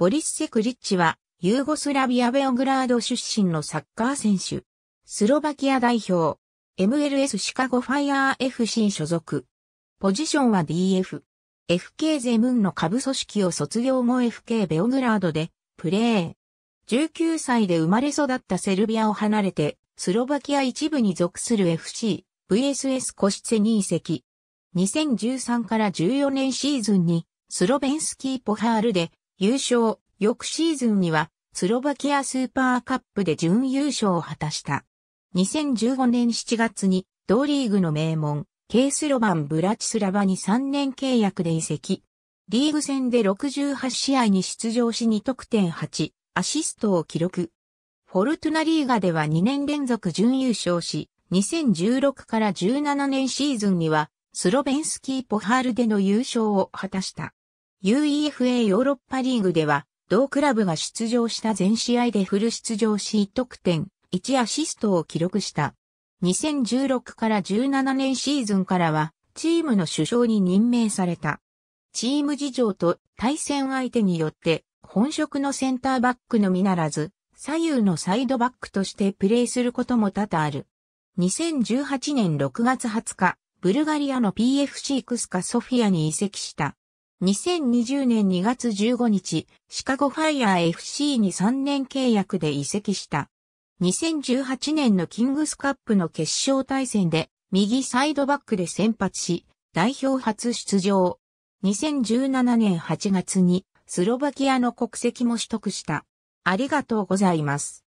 ボリス・セクリッチは、ユーゴスラビア・ベオグラード出身のサッカー選手。スロバキア代表。MLS シカゴファイアー FC 所属。ポジションは DF。FK ゼムンの下部組織を卒業後 FK ベオグラードでプレー。19歳で生まれ育ったセルビアを離れて、スロバキア一部に属する FC、VSS コシツェに移籍。2013から14年シーズンに、スロベンスキーポハールで優勝、翌シーズンには、スロバキアスーパーカップで準優勝を果たした。2015年7月に、同リーグの名門、ケースロバンブラチスラバに3年契約で移籍。リーグ戦で68試合に出場し2得点8、アシストを記録。フォルトゥナリーガでは2年連続準優勝し、2016から17年シーズンには、スロベンスキー・ポハールでの優勝を果たした。UEFA ヨーロッパリーグでは、同クラブが出場した全試合でフル出場し1得点、1アシストを記録した。2016から17年シーズンからは、チームの首相に任命された。チーム事情と対戦相手によって、本職のセンターバックのみならず、左右のサイドバックとしてプレーすることも多々ある。2018年6月20日、ブルガリアの PFC クスカソフィアに移籍した。2020年2月15日、シカゴファイヤー FC に3年契約で移籍した。2018年のキングスカップの決勝対戦で、右サイドバックで先発し、代表初出場。2017年8月に、スロバキアの国籍も取得した。ありがとうございます。